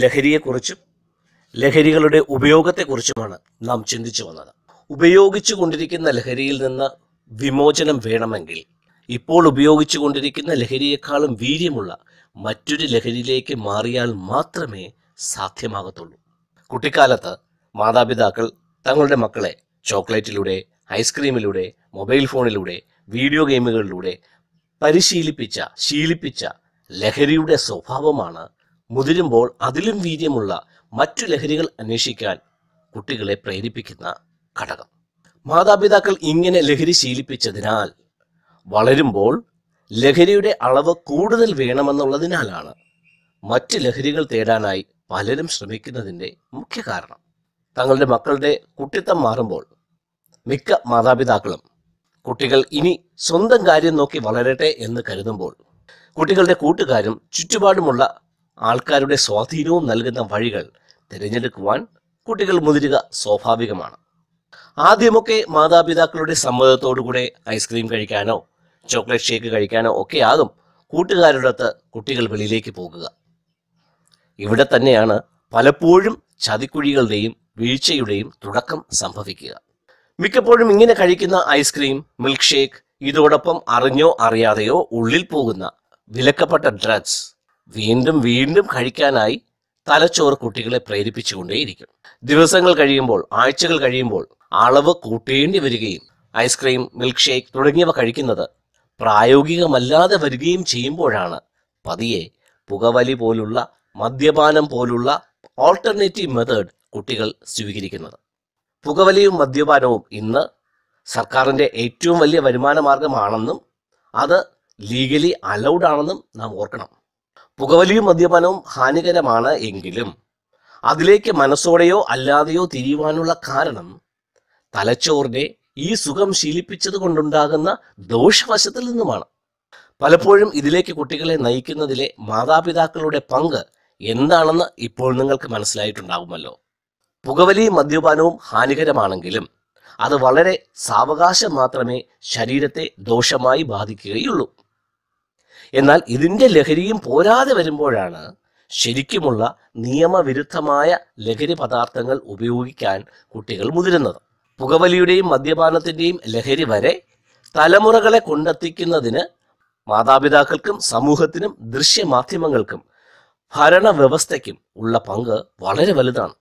ലഹരിയെക്കുറിച്ചും ലഹരികളുടെ ഉപയോഗത്തെക്കുറിച്ചുമാണ് നാം ചിന്തിച്ചു വന്നത് ഉപയോഗിച്ചു കൊണ്ടിരിക്കുന്ന ലഹരിയിൽ നിന്ന് വിമോചനം വേണമെങ്കിൽ ഇപ്പോൾ ഉപയോഗിച്ചു കൊണ്ടിരിക്കുന്ന ലഹരിയെക്കാളും വീര്യമുള്ള മറ്റൊരു ലഹരിയിലേക്ക് മാറിയാൽ മാത്രമേ സാധ്യമാകത്തുള്ളൂ കുട്ടിക്കാലത്ത് മാതാപിതാക്കൾ തങ്ങളുടെ മക്കളെ ചോക്ലേറ്റിലൂടെ ഐസ്ക്രീമിലൂടെ മൊബൈൽ ഫോണിലൂടെ വീഡിയോ ഗെയിമുകളിലൂടെ പരിശീലിപ്പിച്ച ശീലിപ്പിച്ച ലഹരിയുടെ സ്വഭാവമാണ് മുതിരുമ്പോൾ അതിലും വീര്യമുള്ള മറ്റു ലഹരികൾ അന്വേഷിക്കാൻ കുട്ടികളെ പ്രേരിപ്പിക്കുന്ന ഘടകം മാതാപിതാക്കൾ ഇങ്ങനെ ലഹരി ശീലിപ്പിച്ചതിനാൽ വളരുമ്പോൾ ലഹരിയുടെ അളവ് കൂടുതൽ വേണമെന്നുള്ളതിനാലാണ് മറ്റ് ലഹരികൾ തേടാനായി പലരും ശ്രമിക്കുന്നതിൻ്റെ മുഖ്യ കാരണം തങ്ങളുടെ മക്കളുടെ കുട്ടിത്തം മാറുമ്പോൾ മിക്ക മാതാപിതാക്കളും കുട്ടികൾ ഇനി സ്വന്തം കാര്യം നോക്കി വളരട്ടെ എന്ന് കരുതുമ്പോൾ കുട്ടികളുടെ കൂട്ടുകാരും ചുറ്റുപാടുമുള്ള ആൾക്കാരുടെ സ്വാധീനവും നൽകുന്ന വഴികൾ തിരഞ്ഞെടുക്കുവാൻ കുട്ടികൾ മുതിരുക സ്വാഭാവികമാണ് ആദ്യമൊക്കെ മാതാപിതാക്കളുടെ സമ്മതത്തോടുകൂടെ ഐസ്ക്രീം കഴിക്കാനോ ചോക്ലേറ്റ് ഷേക്ക് കഴിക്കാനോ ഒക്കെ ആകും അടുത്ത് കുട്ടികൾ വെളിയിലേക്ക് പോകുക ഇവിടെ തന്നെയാണ് പലപ്പോഴും ചതിക്കുഴികളുടെയും വീഴ്ചയുടെയും തുടക്കം സംഭവിക്കുക മിക്കപ്പോഴും ഇങ്ങനെ കഴിക്കുന്ന ഐസ്ക്രീം മിൽക്ക് ഷേക്ക് ഇതോടൊപ്പം അറിഞ്ഞോ അറിയാതെയോ ഉള്ളിൽ പോകുന്ന വിലക്കപ്പെട്ട ഡ്രഗ്സ് വീണ്ടും വീണ്ടും കഴിക്കാനായി തലച്ചോറ് കുട്ടികളെ പ്രേരിപ്പിച്ചുകൊണ്ടേയിരിക്കും ദിവസങ്ങൾ കഴിയുമ്പോൾ ആഴ്ചകൾ കഴിയുമ്പോൾ അളവ് കൂട്ടേണ്ടി വരികയും ഐസ്ക്രീം മിൽക്ക് ഷേക്ക് തുടങ്ങിയവ കഴിക്കുന്നത് പ്രായോഗികമല്ലാതെ വരികയും ചെയ്യുമ്പോഴാണ് പതിയെ പുകവലി പോലുള്ള മദ്യപാനം പോലുള്ള ഓൾട്ടർനേറ്റീവ് മെത്തേഡ് കുട്ടികൾ സ്വീകരിക്കുന്നത് പുകവലിയും മദ്യപാനവും ഇന്ന് സർക്കാരിൻ്റെ ഏറ്റവും വലിയ വരുമാന മാർഗമാണെന്നും അത് ലീഗലി അലൗഡ് ആണെന്നും നാം ഓർക്കണം പുകവലിയും മദ്യപാനവും ഹാനികരമാണ് എങ്കിലും അതിലേക്ക് മനസ്സോടെയോ അല്ലാതെയോ തിരിയുവാനുള്ള കാരണം തലച്ചോറിനെ ഈ സുഖം ശീലിപ്പിച്ചത് കൊണ്ടുണ്ടാകുന്ന ദോഷവശത്തിൽ നിന്നുമാണ് പലപ്പോഴും ഇതിലേക്ക് കുട്ടികളെ നയിക്കുന്നതിലെ മാതാപിതാക്കളുടെ പങ്ക് എന്താണെന്ന് ഇപ്പോൾ നിങ്ങൾക്ക് മനസ്സിലായിട്ടുണ്ടാകുമല്ലോ പുകവലി മദ്യപാനവും ഹാനികരമാണെങ്കിലും അത് വളരെ സാവകാശം മാത്രമേ ശരീരത്തെ ദോഷമായി ബാധിക്കുകയുള്ളൂ എന്നാൽ ഇതിൻ്റെ ലഹരിയും പോരാതെ വരുമ്പോഴാണ് ശരിക്കുമുള്ള നിയമവിരുദ്ധമായ ലഹരി പദാർത്ഥങ്ങൾ ഉപയോഗിക്കാൻ കുട്ടികൾ മുതിരുന്നത് പുകവലിയുടെയും മദ്യപാനത്തിൻ്റെയും ലഹരി വരെ തലമുറകളെ കൊണ്ടെത്തിക്കുന്നതിന് മാതാപിതാക്കൾക്കും സമൂഹത്തിനും ദൃശ്യമാധ്യമങ്ങൾക്കും ഭരണവ്യവസ്ഥയ്ക്കും ഉള്ള പങ്ക് വളരെ വലുതാണ്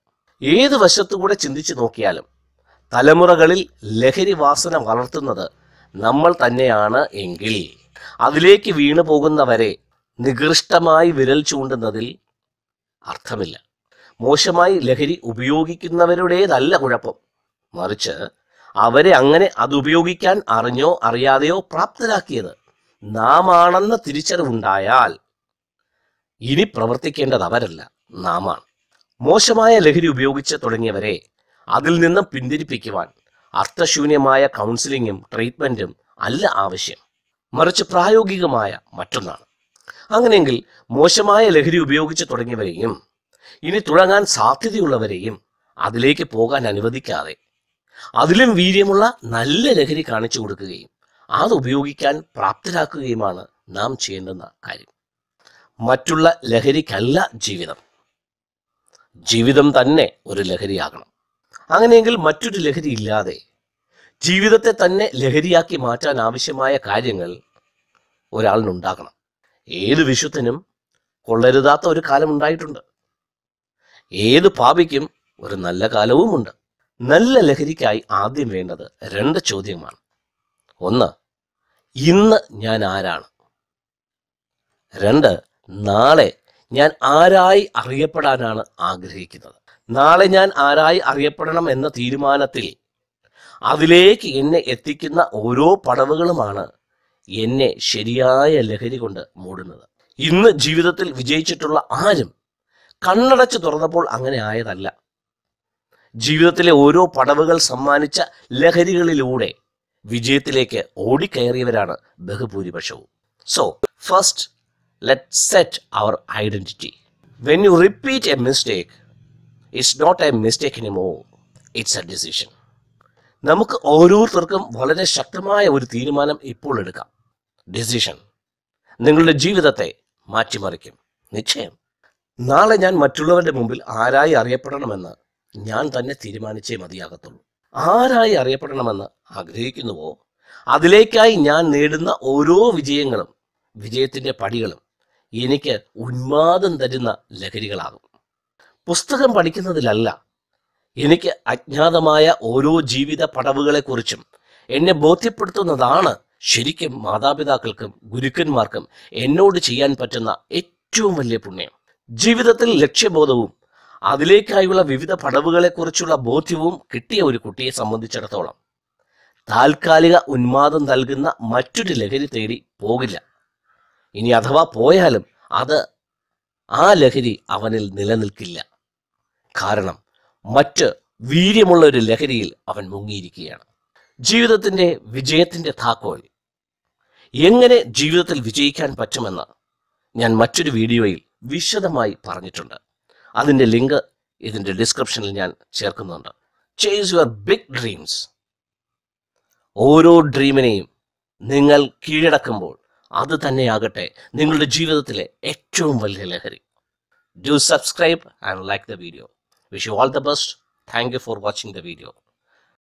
ഏത് വശത്തുകൂടെ ചിന്തിച്ചു നോക്കിയാലും തലമുറകളിൽ ലഹരി വാസന വളർത്തുന്നത് നമ്മൾ തന്നെയാണ് എങ്കിൽ അതിലേക്ക് വീണു പോകുന്നവരെ നികൃഷ്ടമായി വിരൽ ചൂണ്ടുന്നതിൽ അർത്ഥമില്ല മോശമായി ലഹരി ഉപയോഗിക്കുന്നവരുടേതല്ല കുഴപ്പം മറിച്ച് അവരെ അങ്ങനെ അത് ഉപയോഗിക്കാൻ അറിഞ്ഞോ അറിയാതെയോ പ്രാപ്തരാക്കിയത് നാം ആണെന്ന തിരിച്ചറിവുണ്ടായാൽ ഇനി പ്രവർത്തിക്കേണ്ടത് അവരല്ല നാമാണ് മോശമായ ലഹരി ഉപയോഗിച്ച് തുടങ്ങിയവരെ അതിൽ നിന്നും പിന്തിരിപ്പിക്കുവാൻ അർത്ഥശൂന്യമായ കൗൺസിലിങ്ങും ട്രീറ്റ്മെന്റും അല്ല ആവശ്യം മറിച്ച് പ്രായോഗികമായ മറ്റൊന്നാണ് അങ്ങനെയെങ്കിൽ മോശമായ ലഹരി ഉപയോഗിച്ച് തുടങ്ങിയവരെയും ഇനി തുടങ്ങാൻ സാധ്യതയുള്ളവരെയും അതിലേക്ക് പോകാൻ അനുവദിക്കാതെ അതിലും വീര്യമുള്ള നല്ല ലഹരി കാണിച്ചു കൊടുക്കുകയും അത് ഉപയോഗിക്കാൻ പ്രാപ്തരാക്കുകയുമാണ് നാം ചെയ്യേണ്ടുന്ന കാര്യം മറ്റുള്ള ലഹരിക്കല്ല ജീവിതം ജീവിതം തന്നെ ഒരു ലഹരിയാകണം അങ്ങനെയെങ്കിൽ മറ്റൊരു ലഹരി ഇല്ലാതെ ജീവിതത്തെ തന്നെ ലഹരിയാക്കി മാറ്റാൻ ആവശ്യമായ കാര്യങ്ങൾ ഒരാളിനുണ്ടാക്കണം ഏത് വിശുദ്ധനും കൊള്ളരുതാത്ത ഒരു കാലം ഉണ്ടായിട്ടുണ്ട് ഏത് പാപിക്കും ഒരു നല്ല കാലവുമുണ്ട് നല്ല ലഹരിക്കായി ആദ്യം വേണ്ടത് രണ്ട് ചോദ്യമാണ് ഒന്ന് ഇന്ന് ഞാൻ ആരാണ് രണ്ട് നാളെ ഞാൻ ആരായി അറിയപ്പെടാനാണ് ആഗ്രഹിക്കുന്നത് നാളെ ഞാൻ ആരായി അറിയപ്പെടണം എന്ന തീരുമാനത്തിൽ അതിലേക്ക് എന്നെ എത്തിക്കുന്ന ഓരോ പടവുകളുമാണ് എന്നെ ശരിയായ ലഹരി കൊണ്ട് മൂടുന്നത് ഇന്ന് ജീവിതത്തിൽ വിജയിച്ചിട്ടുള്ള ആരും കണ്ണടച്ച് തുറന്നപ്പോൾ അങ്ങനെ ആയതല്ല ജീവിതത്തിലെ ഓരോ പടവുകൾ സമ്മാനിച്ച ലഹരികളിലൂടെ വിജയത്തിലേക്ക് ഓടിക്കയറിയവരാണ് ബഹുഭൂരിപക്ഷവും സോ ഫസ്റ്റ് ലെറ്റ് സെറ്റ് അവർ identity when you repeat a mistake it's not a mistake anymore it's a decision നമുക്ക് ഓരോരുത്തർക്കും വളരെ ശക്തമായ ഒരു തീരുമാനം ഇപ്പോൾ എടുക്കാം ഡിസിഷൻ നിങ്ങളുടെ ജീവിതത്തെ മാറ്റിമറിക്കും നിശ്ചയം നാളെ ഞാൻ മറ്റുള്ളവരുടെ മുമ്പിൽ ആരായി അറിയപ്പെടണമെന്ന് ഞാൻ തന്നെ തീരുമാനിച്ചേ മതിയാകത്തുള്ളൂ ആരായി അറിയപ്പെടണമെന്ന് ആഗ്രഹിക്കുന്നുവോ അതിലേക്കായി ഞാൻ നേടുന്ന ഓരോ വിജയങ്ങളും വിജയത്തിൻ്റെ പടികളും എനിക്ക് ഉന്മാദം തരുന്ന ലഹരികളാകും പുസ്തകം പഠിക്കുന്നതിലല്ല എനിക്ക് അജ്ഞാതമായ ഓരോ ജീവിത പടവുകളെക്കുറിച്ചും എന്നെ ബോധ്യപ്പെടുത്തുന്നതാണ് ശരിക്കും മാതാപിതാക്കൾക്കും ഗുരുക്കന്മാർക്കും എന്നോട് ചെയ്യാൻ പറ്റുന്ന ഏറ്റവും വലിയ പുണ്യം ജീവിതത്തിൽ ലക്ഷ്യബോധവും അതിലേക്കായുള്ള വിവിധ പടവുകളെക്കുറിച്ചുള്ള ബോധ്യവും കിട്ടിയ ഒരു കുട്ടിയെ സംബന്ധിച്ചിടത്തോളം താൽക്കാലിക ഉന്മാദം നൽകുന്ന മറ്റൊരു ലഹരി തേടി പോകില്ല ഇനി അഥവാ പോയാലും അത് ആ ലഹരി അവനിൽ നിലനിൽക്കില്ല കാരണം മറ്റ് വീര്യമുള്ള ഒരു ലഹരിയിൽ അവൻ മുങ്ങിയിരിക്കുകയാണ് ജീവിതത്തിൻ്റെ വിജയത്തിൻ്റെ താക്കോൽ എങ്ങനെ ജീവിതത്തിൽ വിജയിക്കാൻ പറ്റുമെന്ന് ഞാൻ മറ്റൊരു വീഡിയോയിൽ വിശദമായി പറഞ്ഞിട്ടുണ്ട് അതിൻ്റെ ലിങ്ക് ഇതിൻ്റെ ഡിസ്ക്രിപ്ഷനിൽ ഞാൻ ചേർക്കുന്നുണ്ട് ചേസ് യുവർ ബിഗ് ഡ്രീംസ് ഓരോ ഡ്രീമിനെയും നിങ്ങൾ കീഴടക്കുമ്പോൾ അത് തന്നെയാകട്ടെ നിങ്ങളുടെ ജീവിതത്തിലെ ഏറ്റവും വലിയ ലഹരി do subscribe and like the video Wish you all the best. Thank you for watching the video.